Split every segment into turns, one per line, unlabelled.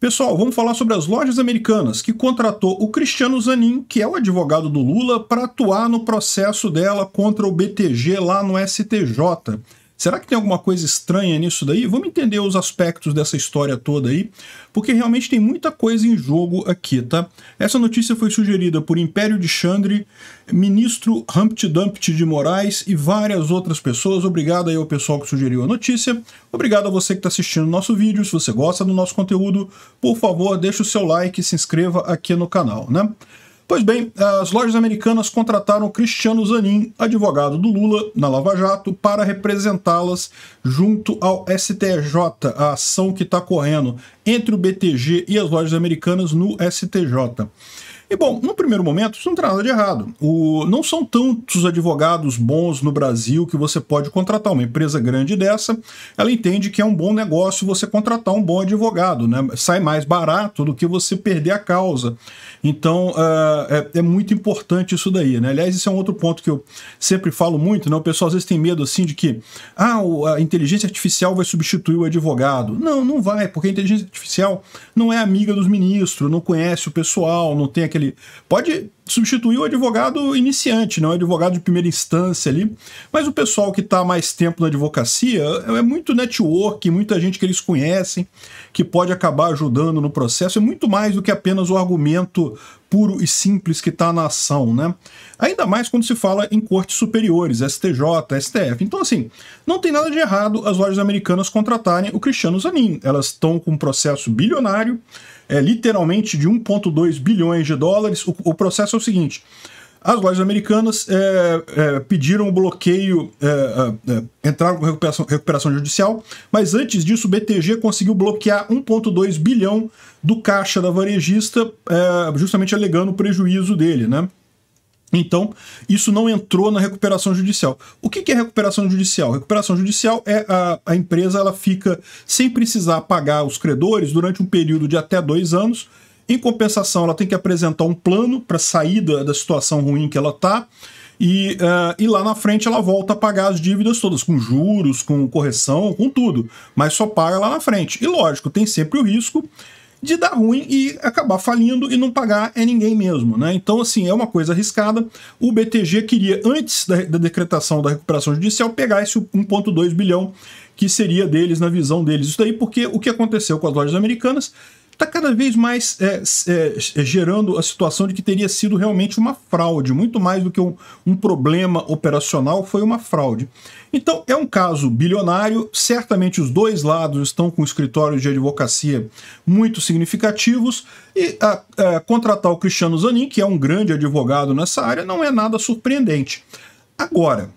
Pessoal, vamos falar sobre as lojas americanas que contratou o Cristiano Zanin, que é o advogado do Lula, para atuar no processo dela contra o BTG lá no STJ. Será que tem alguma coisa estranha nisso daí? Vamos entender os aspectos dessa história toda aí, porque realmente tem muita coisa em jogo aqui, tá? Essa notícia foi sugerida por Império de Chandre, ministro Humpty Dumpty de Moraes e várias outras pessoas. Obrigado aí ao pessoal que sugeriu a notícia. Obrigado a você que está assistindo o nosso vídeo. Se você gosta do nosso conteúdo, por favor, deixa o seu like e se inscreva aqui no canal, né? Pois bem, as lojas americanas contrataram Cristiano Zanin, advogado do Lula, na Lava Jato, para representá-las junto ao STJ, a ação que está correndo entre o BTG e as lojas americanas no STJ. E bom, no primeiro momento, isso não tem nada de errado. O, não são tantos advogados bons no Brasil que você pode contratar. Uma empresa grande dessa, ela entende que é um bom negócio você contratar um bom advogado, né? Sai mais barato do que você perder a causa. Então, uh, é, é, muito importante isso daí, né? Aliás, isso é um outro ponto que eu sempre falo muito, né? O pessoal às vezes tem medo, assim, de que ah, a inteligência artificial vai substituir o advogado. Não, não vai, porque a inteligência artificial não é amiga dos ministros, não conhece o pessoal, não tem aquele. Pode substituir o advogado iniciante, não é advogado de primeira instância ali, mas o pessoal que está mais tempo na advocacia é, é muito network, muita gente que eles conhecem, que pode acabar ajudando no processo, é muito mais do que apenas o argumento puro e simples que está na ação, né? Ainda mais quando se fala em cortes superiores, STJ, STF. Então, assim, não tem nada de errado as lojas americanas contratarem o Cristiano Zanin. Elas estão com um processo bilionário, é literalmente de 1,2 bilhões de dólares. O, o processo é o seguinte: as lojas americanas é, é, pediram o bloqueio, é, é, é entraram com recuperação, recuperação judicial, mas antes disso o BTG conseguiu bloquear 1,2 bilhão do caixa da varejista, é, justamente alegando o prejuízo dele, né? Então, isso não entrou na recuperação judicial. O que é recuperação judicial? Recuperação judicial é a, a empresa ela fica sem precisar pagar os credores durante um período de até dois anos em compensação, ela tem que apresentar um plano para sair da situação ruim que ela está. E, uh, e, lá na frente ela volta a pagar as dívidas todas, com juros, com correção, com tudo, mas só paga lá na frente. E lógico, tem sempre o risco de dar ruim e acabar falindo e não pagar é ninguém mesmo, né? Então, assim, é uma coisa arriscada. O BTG queria, antes da, da decretação da recuperação judicial, pegar esse 1,2 bilhão que seria deles na visão deles. Isso daí porque o que aconteceu com as lojas americanas está cada vez mais é, é, é, gerando a situação de que teria sido realmente uma fraude, muito mais do que um, um problema operacional, foi uma fraude. Então, é um caso bilionário, certamente os dois lados estão com escritórios de advocacia muito significativos, e a, a, é, contratar o Cristiano Zanin, que é um grande advogado nessa área, não é nada surpreendente. Agora,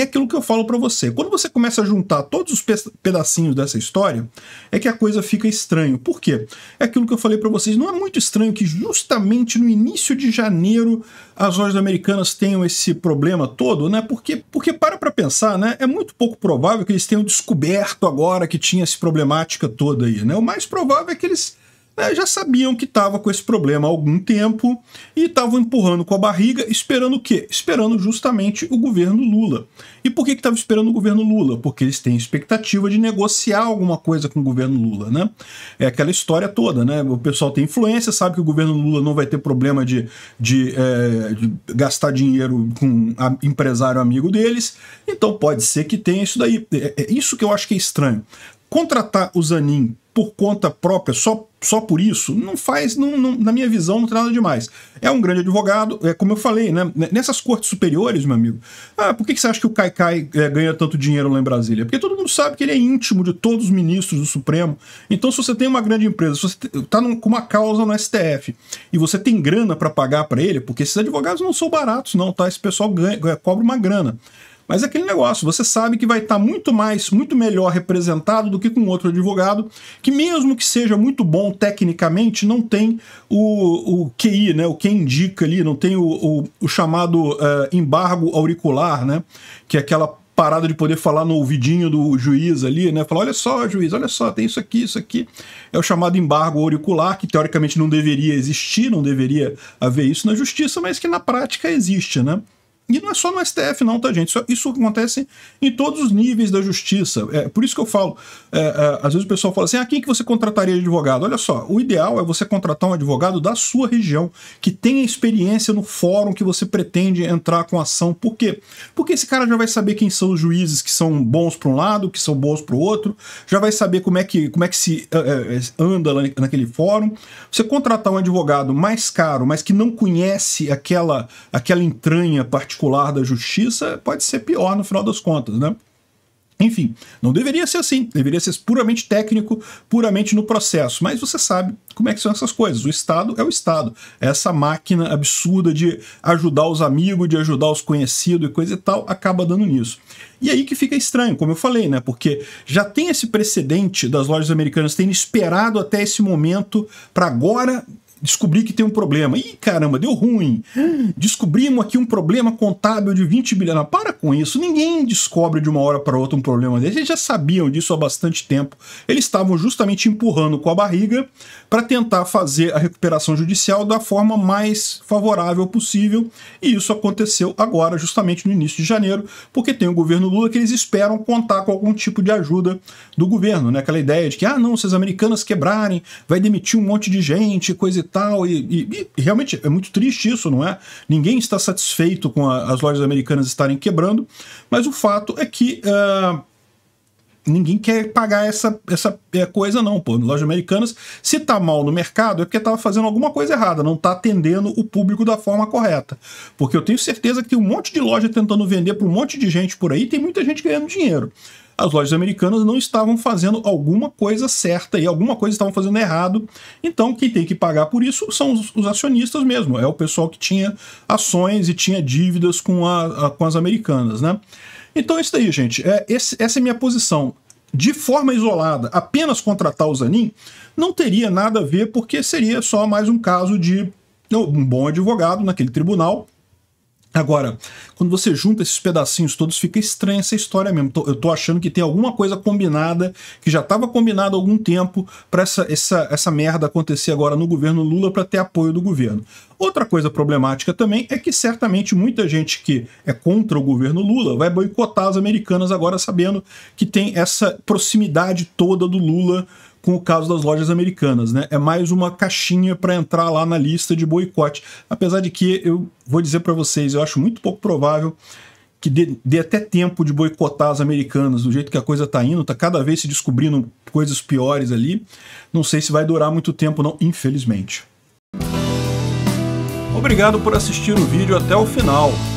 é aquilo que eu falo para você. Quando você começa a juntar todos os pedacinhos dessa história, é que a coisa fica estranho. Por quê? É aquilo que eu falei para vocês. Não é muito estranho que justamente no início de janeiro as lojas americanas tenham esse problema todo, né? Porque, porque para para pensar, né? É muito pouco provável que eles tenham descoberto agora que tinha essa problemática toda aí, né? O mais provável é que eles né, já sabiam que estava com esse problema há algum tempo e estavam empurrando com a barriga, esperando o quê? Esperando justamente o governo Lula. E por que estava esperando o governo Lula? Porque eles têm expectativa de negociar alguma coisa com o governo Lula, né? É aquela história toda, né? O pessoal tem influência, sabe que o governo Lula não vai ter problema de, de, é, de gastar dinheiro com a, empresário amigo deles, então pode ser que tenha isso daí. É, é isso que eu acho que é estranho. Contratar o Zanin por conta própria, só, só por isso, não faz, não, não, na minha visão, não tem nada demais. É um grande advogado, é como eu falei, né? Nessas cortes superiores, meu amigo, ah, por que, você acha que o Caicai é, ganha tanto dinheiro lá em Brasília? Porque todo mundo sabe que ele é íntimo de todos os ministros do Supremo. Então, se você tem uma grande empresa, se você está com uma causa no STF e você tem grana para pagar para ele, porque esses advogados não são baratos, não, tá? Esse pessoal ganha, cobra uma grana. Mas é aquele negócio, você sabe que vai estar tá muito mais, muito melhor representado do que com outro advogado, que mesmo que seja muito bom tecnicamente, não tem o, o QI, né? O que indica ali, não tem o, o, o chamado uh, embargo auricular, né? Que é aquela parada de poder falar no ouvidinho do juiz ali, né? Falar, olha só, juiz, olha só, tem isso aqui, isso aqui. É o chamado embargo auricular, que teoricamente não deveria existir, não deveria haver isso na justiça, mas que na prática existe, né? E não é só no STF, não, tá, gente? Isso, isso acontece em todos os níveis da justiça. É, por isso que eu falo, é, é, às vezes o pessoal fala assim: ah, quem que você contrataria de advogado? Olha só, o ideal é você contratar um advogado da sua região, que tenha experiência no fórum que você pretende entrar com ação. Por quê? Porque esse cara já vai saber quem são os juízes que são bons para um lado, que são bons para o outro, já vai saber como é que, como é que se uh, uh, anda naquele fórum. Você contratar um advogado mais caro, mas que não conhece aquela, aquela entranha particular particular da justiça pode ser pior no final das contas, né? Enfim, não deveria ser assim, deveria ser puramente técnico, puramente no processo, mas você sabe como é que são essas coisas. O Estado é o Estado, essa máquina absurda de ajudar os amigos, de ajudar os conhecidos e coisa e tal, acaba dando nisso. E aí que fica estranho, como eu falei, né? Porque já tem esse precedente das lojas americanas terem esperado até esse momento para agora descobri que tem um problema. Ih, caramba, deu ruim. Descobrimos aqui um problema contábil de 20 bilhões. Para com isso. Ninguém descobre de uma hora para outra um problema desse. Eles já sabiam disso há bastante tempo. Eles estavam justamente empurrando com a barriga para tentar fazer a recuperação judicial da forma mais favorável possível. E isso aconteceu agora, justamente no início de janeiro, porque tem o governo Lula que eles esperam contar com algum tipo de ajuda do governo, né? Aquela ideia de que, ah, não, se as americanas quebrarem, vai demitir um monte de gente, coisa e tal. E, e, e, realmente é muito triste isso, não é? Ninguém está satisfeito com a, as lojas americanas estarem quebrando, mas o fato é que. Uh, ninguém quer pagar essa, essa é, coisa, não, pô. Lojas americanas, se tá mal no mercado, é porque tava fazendo alguma coisa errada, não tá atendendo o público da forma correta. Porque eu tenho certeza que tem um monte de loja tentando vender para um monte de gente por aí, tem muita gente ganhando dinheiro as lojas americanas não estavam fazendo alguma coisa certa e alguma coisa estavam fazendo errado. Então, quem tem que pagar por isso são os, os acionistas mesmo, é o pessoal que tinha ações e tinha dívidas com, a, a, com as americanas, né? Então, é isso daí, gente. É, esse, essa é minha posição de forma isolada, apenas contratar o Zanin, não teria nada a ver, porque seria só mais um caso de um bom advogado naquele tribunal Agora, quando você junta esses pedacinhos todos, fica estranha essa história mesmo. eu tô achando que tem alguma coisa combinada, que já estava combinada há algum tempo, para essa, essa, essa merda acontecer agora no governo Lula para ter apoio do governo. Outra coisa problemática também é que certamente muita gente que é contra o governo Lula vai boicotar as americanas agora sabendo que tem essa proximidade toda do Lula com o caso das lojas americanas, né? É mais uma caixinha para entrar lá na lista de boicote. Apesar de que eu vou dizer para vocês, eu acho muito pouco provável que dê, dê, até tempo de boicotar as americanas, do jeito que a coisa está indo, está cada vez se descobrindo coisas piores ali. Não sei se vai durar muito tempo não, infelizmente. Obrigado por assistir o vídeo até o final.